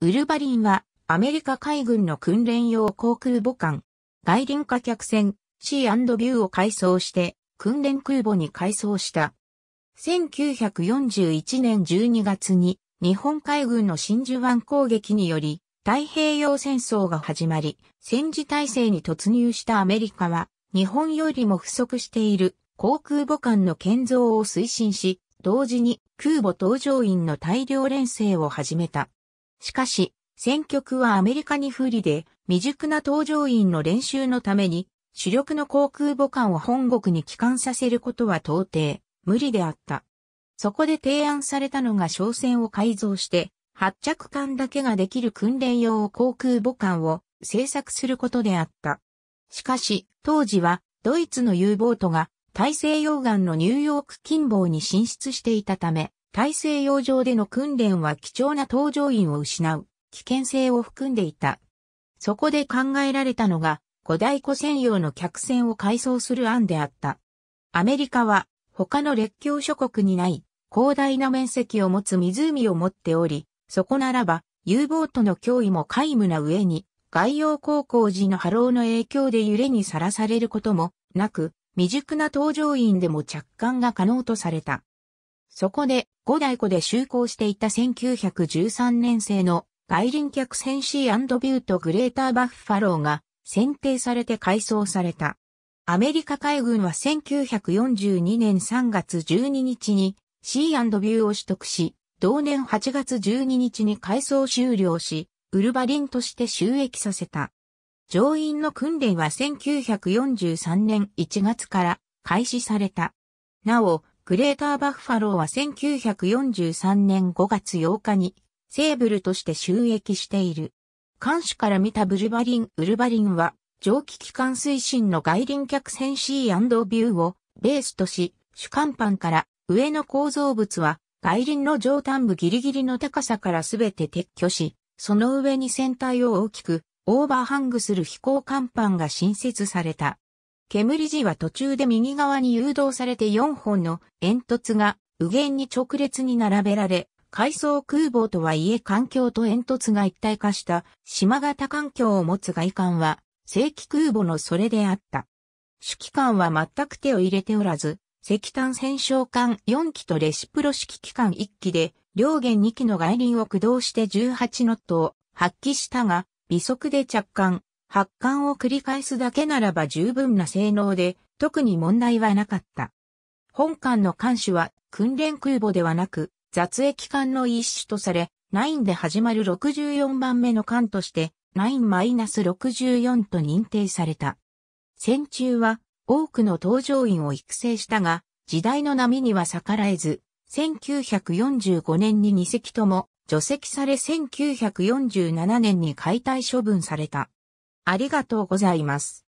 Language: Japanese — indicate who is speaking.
Speaker 1: ウルバリンはアメリカ海軍の訓練用航空母艦、外輪化客船 C&B を改装して訓練空母に改装した。1941年12月に日本海軍の真珠湾攻撃により太平洋戦争が始まり戦時体制に突入したアメリカは日本よりも不足している航空母艦の建造を推進し同時に空母搭乗員の大量連成を始めた。しかし、選曲はアメリカに不利で、未熟な搭乗員の練習のために、主力の航空母艦を本国に帰還させることは到底無理であった。そこで提案されたのが商船を改造して、発着艦だけができる訓練用航空母艦を製作することであった。しかし、当時はドイツの U ボートが大西洋岸のニューヨーク近傍に進出していたため、大西洋上での訓練は貴重な搭乗員を失う危険性を含んでいた。そこで考えられたのが五大湖専用の客船を改装する案であった。アメリカは他の列強諸国にない広大な面積を持つ湖を持っており、そこならば U ボートの脅威も皆無な上に外洋航行時の波浪の影響で揺れにさらされることもなく、未熟な搭乗員でも着艦が可能とされた。そこで、五大湖で就航していた1913年生の外輪客船シービュートグレーターバッファローが選定されて改装された。アメリカ海軍は1942年3月12日にシービューを取得し、同年8月12日に改装終了し、ウルバリンとして収益させた。乗員の訓練は1943年1月から開始された。なお、グレーターバッファローは1943年5月8日にセーブルとして収益している。監視から見たブルバリン・ウルバリンは蒸気機関推進の外輪客船 c ビューをベースとし、主甲板から上の構造物は外輪の上端部ギリギリの高さからすべて撤去し、その上に船体を大きくオーバーハングする飛行甲板が新設された。煙ムは途中で右側に誘導されて4本の煙突が右舷に直列に並べられ、海藻空母とはいえ環境と煙突が一体化した島型環境を持つ外観は正規空母のそれであった。主機関は全く手を入れておらず、石炭戦勝艦4機とレシプロ式機関1機で、両舷2機の外輪を駆動して18ノットを発揮したが、微速で着艦、発汗を繰り返すだけならば十分な性能で、特に問題はなかった。本艦の艦首は訓練空母ではなく、雑液艦の一種とされ、9で始まる64番目の艦として、9-64と認定された。戦中は多くの搭乗員を育成したが、時代の波には逆らえず、1945年に2隻とも除籍され1947年に解体処分された。ありがとうございます。